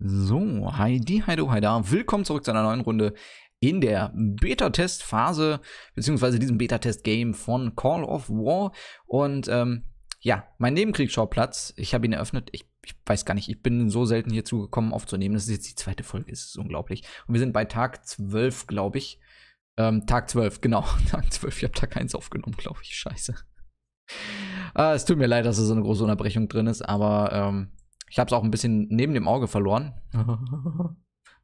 So, Heidi, Heido, Heida, willkommen zurück zu einer neuen Runde in der Beta-Test-Phase, beziehungsweise diesem Beta-Test-Game von Call of War. Und ähm, ja, mein Nebenkriegsschauplatz, ich habe ihn eröffnet. Ich, ich, weiß gar nicht, ich bin so selten hier zugekommen aufzunehmen. Das ist jetzt die zweite Folge, es ist unglaublich. Und wir sind bei Tag 12, glaube ich. Ähm, Tag 12, genau. Tag 12, ich habe Tag 1 aufgenommen, glaube ich. Scheiße. äh, es tut mir leid, dass da so eine große Unterbrechung drin ist, aber ähm, ich habe es auch ein bisschen neben dem Auge verloren.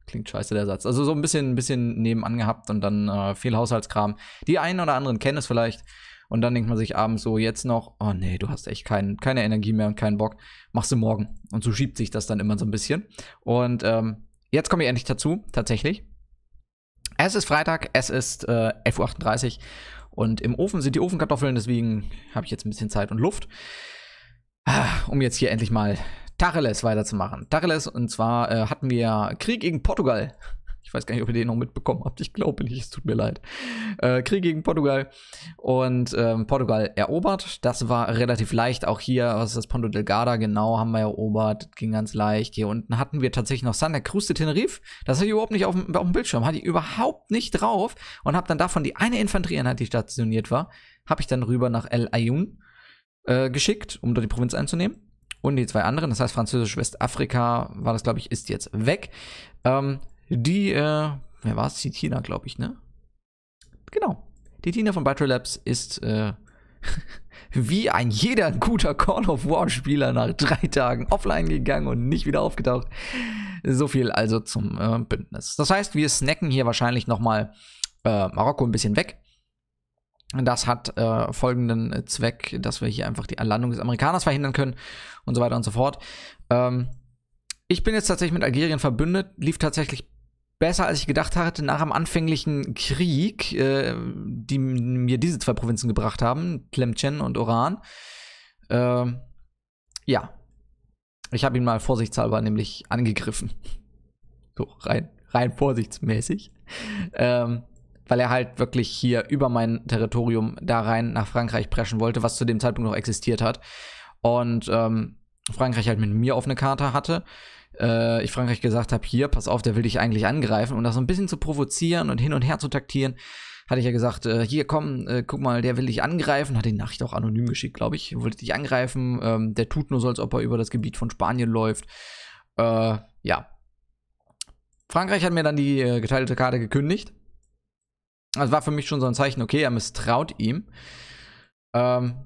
Klingt scheiße, der Satz. Also so ein bisschen, ein bisschen nebenan gehabt und dann äh, viel Haushaltskram. Die einen oder anderen kennen es vielleicht. Und dann denkt man sich abends so, jetzt noch, oh nee, du hast echt kein, keine Energie mehr und keinen Bock. Machst du morgen. Und so schiebt sich das dann immer so ein bisschen. Und ähm, jetzt komme ich endlich dazu, tatsächlich. Es ist Freitag, es ist äh, 11.38 Uhr. Und im Ofen sind die Ofenkartoffeln, deswegen habe ich jetzt ein bisschen Zeit und Luft, äh, um jetzt hier endlich mal Tacheles weiterzumachen. Tacheles, und zwar äh, hatten wir Krieg gegen Portugal. Ich weiß gar nicht, ob ihr den noch mitbekommen habt. Ich glaube nicht, es tut mir leid. Äh, Krieg gegen Portugal und ähm, Portugal erobert. Das war relativ leicht. Auch hier, was ist das Ponto Delgada? Genau, haben wir erobert. ging ganz leicht. Hier unten hatten wir tatsächlich noch Santa Cruz de Tenerife. Das hatte ich überhaupt nicht auf dem, auf dem Bildschirm. Hatte ich überhaupt nicht drauf und habe dann davon die eine Infanterieeinheit, die stationiert war, habe ich dann rüber nach El Ayun äh, geschickt, um dort die Provinz einzunehmen und die zwei anderen. Das heißt, französisch Westafrika war das, glaube ich, ist jetzt weg. Ähm, die, äh, wer war es? Die Tina, glaube ich, ne? Genau. Die Tina von Labs ist äh, wie ein jeder guter Call of War Spieler nach drei Tagen offline gegangen und nicht wieder aufgetaucht. So viel also zum äh, Bündnis. Das heißt, wir snacken hier wahrscheinlich nochmal äh, Marokko ein bisschen weg. Das hat äh, folgenden Zweck, dass wir hier einfach die Landung des Amerikaners verhindern können und so weiter und so fort. Ähm, ich bin jetzt tatsächlich mit Algerien verbündet, lief tatsächlich besser, als ich gedacht hatte, nach dem anfänglichen Krieg, äh, die mir diese zwei Provinzen gebracht haben, Tlemcen und Oran. Äh, ja, ich habe ihn mal vorsichtshalber nämlich angegriffen. So, rein, rein vorsichtsmäßig. Ähm, weil er halt wirklich hier über mein Territorium da rein nach Frankreich preschen wollte, was zu dem Zeitpunkt noch existiert hat. Und ähm, Frankreich halt mit mir auf eine Karte hatte. Äh, ich Frankreich gesagt habe, hier, pass auf, der will dich eigentlich angreifen. Und das so ein bisschen zu provozieren und hin und her zu taktieren, hatte ich ja gesagt, äh, hier komm, äh, guck mal, der will dich angreifen. Hat die Nachricht auch anonym geschickt, glaube ich. Wollte dich angreifen. Ähm, der tut nur so, als ob er über das Gebiet von Spanien läuft. Äh, ja. Frankreich hat mir dann die äh, geteilte Karte gekündigt das war für mich schon so ein Zeichen, okay, er misstraut ihm. Ähm,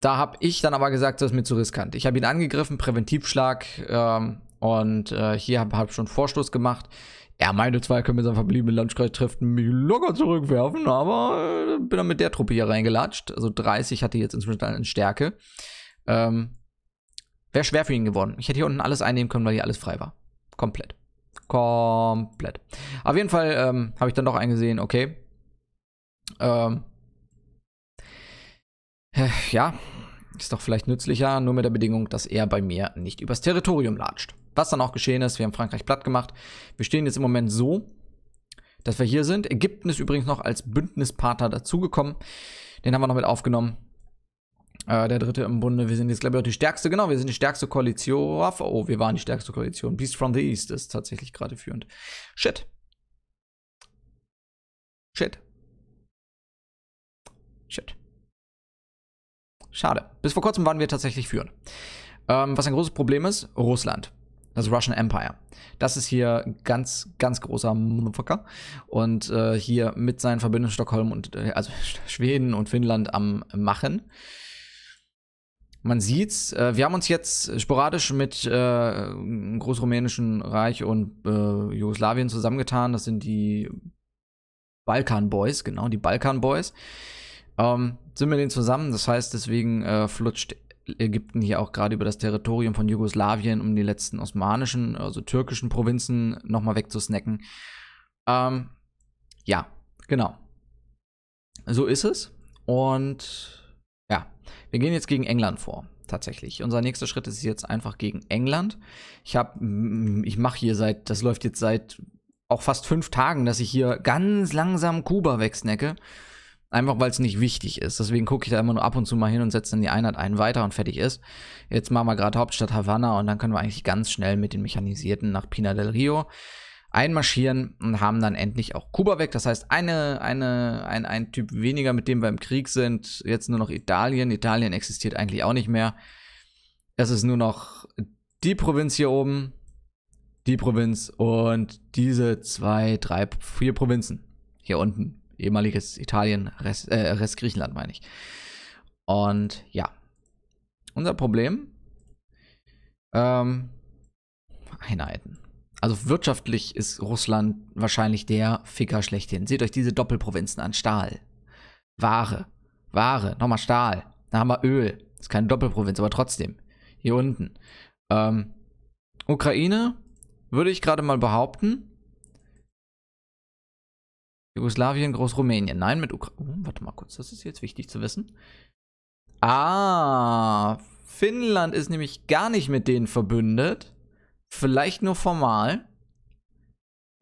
da habe ich dann aber gesagt, das ist mir zu riskant. Ich habe ihn angegriffen, Präventivschlag ähm, und äh, hier habe hab schon Vorstoß gemacht. Er meinte zwar, er könnte mit seinem verbliebenen Landkreis treffen, mich locker zurückwerfen, aber äh, bin dann mit der Truppe hier reingelatscht. Also 30 hatte jetzt inzwischen eine Stärke. Ähm, Wäre schwer für ihn geworden. Ich hätte hier unten alles einnehmen können, weil hier alles frei war. Komplett. Komplett. Auf jeden Fall ähm, habe ich dann doch eingesehen, okay. Ähm, äh, ja, ist doch vielleicht nützlicher, nur mit der Bedingung, dass er bei mir nicht übers Territorium latscht. Was dann auch geschehen ist, wir haben Frankreich platt gemacht. Wir stehen jetzt im Moment so, dass wir hier sind. Ägypten ist übrigens noch als Bündnispartner dazugekommen. Den haben wir noch mit aufgenommen. Äh, der dritte im Bunde. Wir sind jetzt, glaube ich, auch die stärkste. Genau, wir sind die stärkste Koalition. Oh, wir waren die stärkste Koalition. Beast from the East ist tatsächlich gerade führend. Shit. Shit. Shit. Schade. Bis vor kurzem waren wir tatsächlich führend. Ähm, was ein großes Problem ist, Russland. Das Russian Empire. Das ist hier ganz, ganz großer Motherfucker. Und äh, hier mit seinen Verbündeten Stockholm und äh, also Schweden und Finnland am Machen. Man sieht's. Äh, wir haben uns jetzt sporadisch mit äh, Großrumänischen Reich und äh, Jugoslawien zusammengetan. Das sind die Balkan Boys, genau, die Balkan Boys. Ähm, sind wir denen zusammen. Das heißt, deswegen äh, flutscht Ägypten hier auch gerade über das Territorium von Jugoslawien, um die letzten osmanischen, also türkischen Provinzen nochmal wegzusnacken. Ähm, ja, genau. So ist es. Und ja, wir gehen jetzt gegen England vor, tatsächlich. Unser nächster Schritt ist jetzt einfach gegen England. Ich habe, ich mache hier seit, das läuft jetzt seit auch fast fünf Tagen, dass ich hier ganz langsam Kuba wegsnacke. Einfach weil es nicht wichtig ist. Deswegen gucke ich da immer nur ab und zu mal hin und setze dann die Einheit einen weiter und fertig ist. Jetzt machen wir gerade Hauptstadt Havanna und dann können wir eigentlich ganz schnell mit den Mechanisierten nach Pina del Rio einmarschieren und haben dann endlich auch Kuba weg. Das heißt, eine, eine, ein, ein Typ weniger, mit dem wir im Krieg sind, jetzt nur noch Italien. Italien existiert eigentlich auch nicht mehr. Es ist nur noch die Provinz hier oben, die Provinz und diese zwei, drei, vier Provinzen hier unten. Ehemaliges Italien, Rest, äh, Rest Griechenland meine ich. Und ja, unser Problem. Ähm, Einheiten. Also wirtschaftlich ist Russland wahrscheinlich der Ficker schlechthin. Seht euch diese Doppelprovinzen an. Stahl. Ware. Ware. Nochmal Stahl. Da haben wir Öl. Ist keine Doppelprovinz, aber trotzdem. Hier unten. Ähm, Ukraine, würde ich gerade mal behaupten. Jugoslawien, Großrumänien. Nein, mit Ukraine. Oh, warte mal kurz, das ist jetzt wichtig zu wissen. Ah, Finnland ist nämlich gar nicht mit denen verbündet vielleicht nur formal.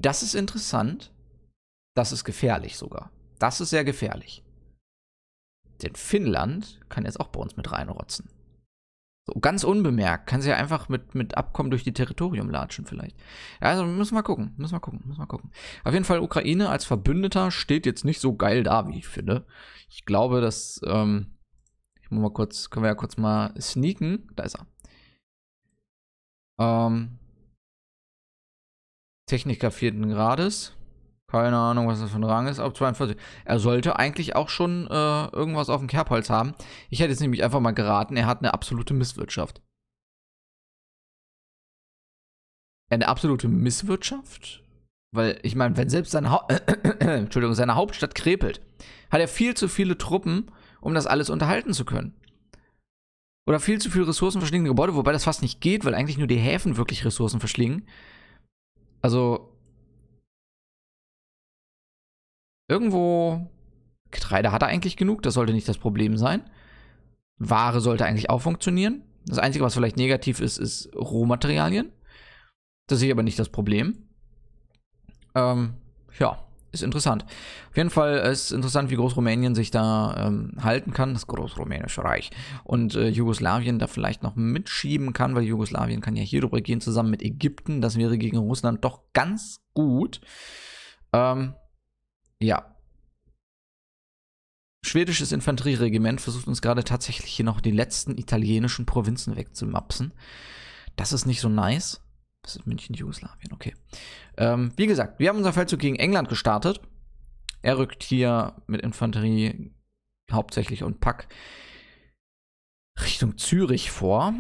Das ist interessant. Das ist gefährlich sogar. Das ist sehr gefährlich. Denn Finnland kann jetzt auch bei uns mit reinrotzen. So ganz unbemerkt kann sie ja einfach mit, mit Abkommen durch die Territorium latschen vielleicht. Ja, also müssen wir gucken, müssen wir gucken, müssen wir gucken. Auf jeden Fall Ukraine als Verbündeter steht jetzt nicht so geil da, wie ich finde. Ich glaube, dass ähm, ich muss mal kurz, können wir ja kurz mal sneaken. Da ist er. Ähm, Techniker vierten Grades. Keine Ahnung, was das für ein Rang ist. Ab 42. Er sollte eigentlich auch schon äh, irgendwas auf dem Kerbholz haben. Ich hätte jetzt nämlich einfach mal geraten, er hat eine absolute Misswirtschaft. Eine absolute Misswirtschaft? Weil, ich meine, wenn selbst seine, ha Entschuldigung, seine Hauptstadt krepelt, hat er viel zu viele Truppen, um das alles unterhalten zu können. Oder viel zu viele Ressourcen verschlingende Gebäude, wobei das fast nicht geht, weil eigentlich nur die Häfen wirklich Ressourcen verschlingen. Also irgendwo Getreide hat er eigentlich genug, das sollte nicht das Problem sein. Ware sollte eigentlich auch funktionieren. Das Einzige, was vielleicht negativ ist, ist Rohmaterialien. Das sehe ich aber nicht das Problem. Ähm, ja ist interessant. Auf jeden Fall äh, ist interessant, wie Großrumänien sich da ähm, halten kann, das Großrumänische Reich. Und äh, Jugoslawien da vielleicht noch mitschieben kann, weil Jugoslawien kann ja hier drüber gehen, zusammen mit Ägypten. Das wäre gegen Russland doch ganz gut. Ähm, ja. Schwedisches Infanterieregiment versucht uns gerade tatsächlich hier noch die letzten italienischen Provinzen wegzumapsen. Das ist nicht so nice. Das ist München, Jugoslawien, okay. Ähm, wie gesagt, wir haben unseren Feldzug gegen England gestartet. Er rückt hier mit Infanterie hauptsächlich und Pack Richtung Zürich vor.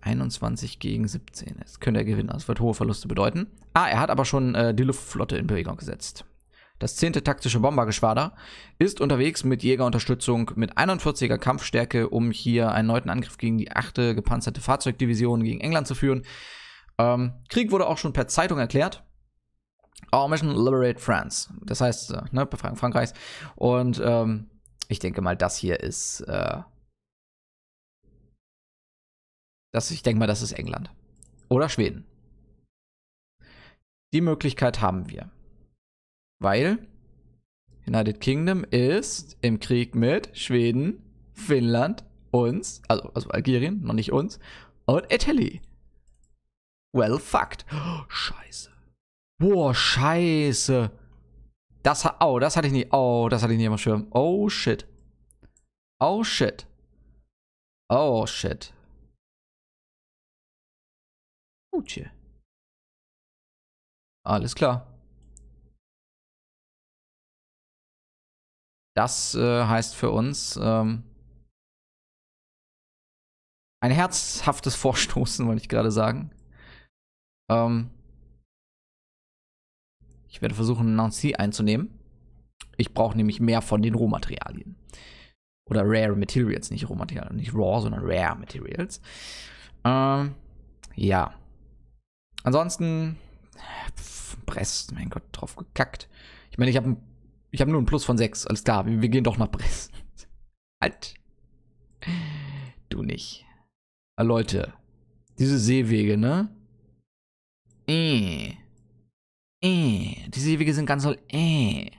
21 gegen 17. Jetzt könnte er gewinnen. Das wird hohe Verluste bedeuten. Ah, er hat aber schon äh, die Luftflotte in Bewegung gesetzt. Das 10. taktische Bombergeschwader ist unterwegs mit Jägerunterstützung mit 41er Kampfstärke, um hier einen neuen Angriff gegen die 8. gepanzerte Fahrzeugdivision gegen England zu führen. Ähm, Krieg wurde auch schon per Zeitung erklärt. Our mission liberate France. Das heißt, äh, ne, Befreiung Frankreichs. Und ähm, ich denke mal, das hier ist. Äh, das, ich denke mal, das ist England. Oder Schweden. Die Möglichkeit haben wir. Weil United Kingdom ist im Krieg mit Schweden, Finnland, uns, also, also Algerien, noch nicht uns, und Italy. Well, fucked. Oh, scheiße. Boah, scheiße. Das hat. Oh, das hatte ich nie. Oh, das hatte ich nie am Schirm. Oh, shit. Oh, shit. Oh, shit. Uche. Alles klar. Das äh, heißt für uns ähm, ein herzhaftes Vorstoßen, wollte ich gerade sagen. Ähm, ich werde versuchen, Nancy einzunehmen. Ich brauche nämlich mehr von den Rohmaterialien. Oder Rare Materials, nicht Rohmaterialien, nicht Raw, sondern Rare Materials. Ähm, ja. Ansonsten, pf, Brest, mein Gott, drauf gekackt. Ich meine, ich habe ich hab nur ein Plus von 6, alles klar, wir, wir gehen doch nach Brest. halt. Du nicht. Ah, Leute, diese Seewege, ne? Seewege sind ganz doll äh.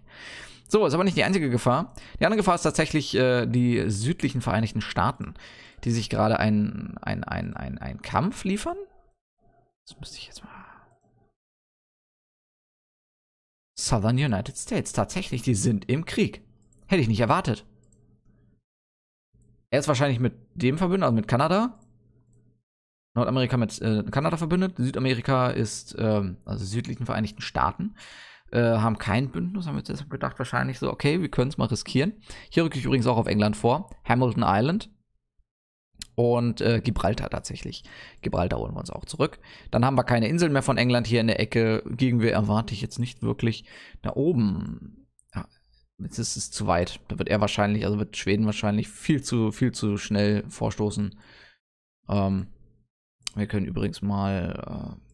So, ist aber nicht die einzige Gefahr. Die andere Gefahr ist tatsächlich äh, die südlichen Vereinigten Staaten, die sich gerade einen ein, ein, ein Kampf liefern. Das müsste ich jetzt mal. Southern United States, tatsächlich, die sind im Krieg. Hätte ich nicht erwartet. Er ist wahrscheinlich mit dem verbündet, also mit Kanada. Nordamerika mit äh, Kanada verbündet. Südamerika ist, ähm, also südlichen Vereinigten Staaten äh, haben kein Bündnis, haben jetzt deshalb gedacht, wahrscheinlich so, okay, wir können es mal riskieren. Hier rücke ich übrigens auch auf England vor, Hamilton Island und äh, Gibraltar tatsächlich. Gibraltar holen wir uns auch zurück. Dann haben wir keine Insel mehr von England hier in der Ecke. gegen wir erwarte ich jetzt nicht wirklich. Da oben, ja, jetzt ist es zu weit. Da wird er wahrscheinlich, also wird Schweden wahrscheinlich viel zu, viel zu schnell vorstoßen. Ähm, wir können übrigens mal äh,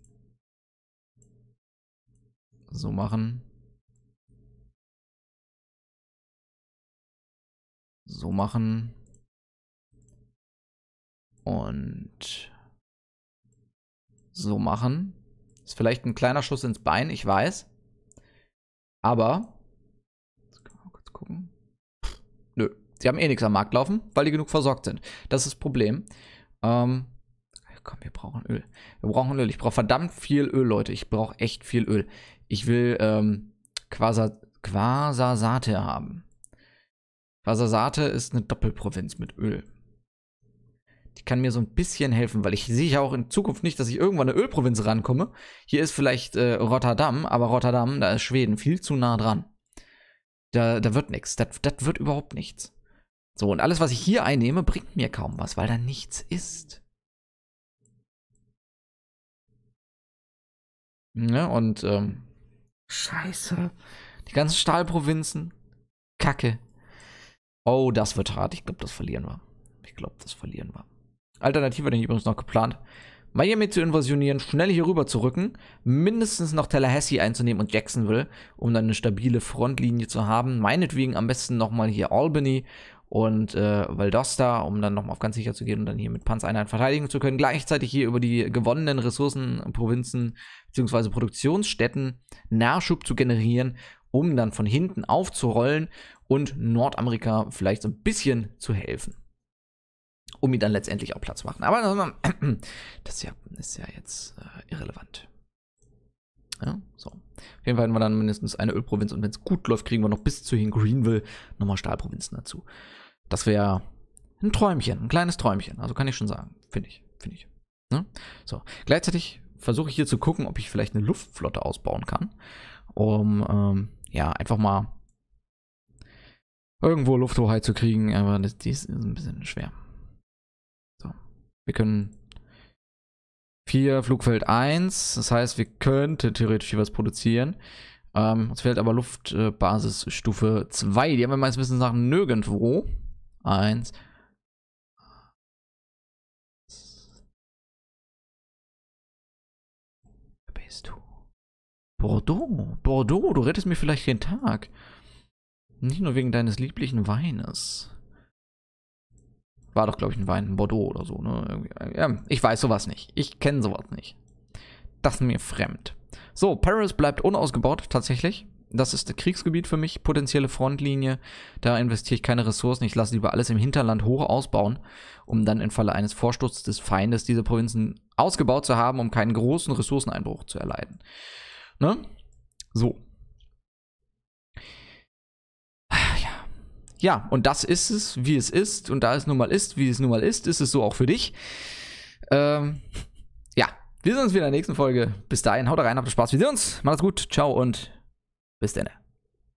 so machen. So machen. Und so machen. Ist vielleicht ein kleiner Schuss ins Bein, ich weiß. Aber. Jetzt kurz gucken. Pff, nö. Sie haben eh nichts am Markt laufen, weil die genug versorgt sind. Das ist das Problem. Ähm, komm, wir brauchen Öl. Wir brauchen Öl. Ich brauche verdammt viel Öl, Leute. Ich brauche echt viel Öl. Ich will ähm, Quasar Quasasate haben. Quasasate ist eine Doppelprovinz mit Öl. Die kann mir so ein bisschen helfen, weil ich sehe ja auch in Zukunft nicht, dass ich irgendwann eine Ölprovinz rankomme. Hier ist vielleicht äh, Rotterdam, aber Rotterdam, da ist Schweden viel zu nah dran. Da, da wird nichts. Das wird überhaupt nichts. So, und alles, was ich hier einnehme, bringt mir kaum was, weil da nichts ist. Ne? Und ähm, Scheiße. Die ganzen Stahlprovinzen. Kacke. Oh, das wird hart. Ich glaube, das verlieren wir. Ich glaube, das verlieren wir. Alternative hatte ich übrigens noch geplant. Miami zu invasionieren, schnell hier rüber zu rücken, mindestens noch Tallahassee einzunehmen und Jacksonville, um dann eine stabile Frontlinie zu haben. Meinetwegen am besten nochmal hier Albany und äh, Valdosta, um dann nochmal auf ganz sicher zu gehen und dann hier mit Panzereinheiten verteidigen zu können. Gleichzeitig hier über die gewonnenen Ressourcen, Provinzen bzw. Produktionsstätten Nachschub zu generieren, um dann von hinten aufzurollen und Nordamerika vielleicht so ein bisschen zu helfen. Um ihn dann letztendlich auch Platz zu machen. Aber äh, das ist ja, ist ja jetzt äh, irrelevant. Ja, so. Auf jeden Fall hätten wir dann mindestens eine Ölprovinz und wenn es gut läuft, kriegen wir noch bis zu hin Greenville nochmal Stahlprovinzen dazu. Das wäre ein Träumchen, ein kleines Träumchen. Also kann ich schon sagen, finde ich, finde ich. Ne? So, gleichzeitig versuche ich hier zu gucken, ob ich vielleicht eine Luftflotte ausbauen kann, um ähm, ja einfach mal irgendwo Lufthoheit zu kriegen, aber das, dies ist ein bisschen schwer. So, wir können 4 Flugfeld 1, das heißt, wir könnten theoretisch hier was produzieren. Ähm, uns fehlt aber Luftbasisstufe äh, 2, die haben wir meines Wissens nach nirgendwo eins. Wer bist du? Bordeaux, Bordeaux, du rettest mir vielleicht den Tag. Nicht nur wegen deines lieblichen Weines. War doch, glaube ich, ein Wein in Bordeaux oder so, ne? Äh, ja, ich weiß sowas nicht. Ich kenne sowas nicht. Das ist mir fremd. So, Paris bleibt unausgebaut, tatsächlich. Das ist das Kriegsgebiet für mich, potenzielle Frontlinie. Da investiere ich keine Ressourcen. Ich lasse lieber alles im Hinterland hoch ausbauen, um dann im Falle eines Vorstoßes des Feindes diese Provinzen ausgebaut zu haben, um keinen großen Ressourceneinbruch zu erleiden. Ne? So. Ja. ja, und das ist es, wie es ist. Und da es nun mal ist, wie es nun mal ist, ist es so auch für dich. Ähm, ja, wir sehen uns wieder in der nächsten Folge. Bis dahin, haut rein, habt Spaß. Wir sehen uns. Macht's gut. Ciao und bis dann.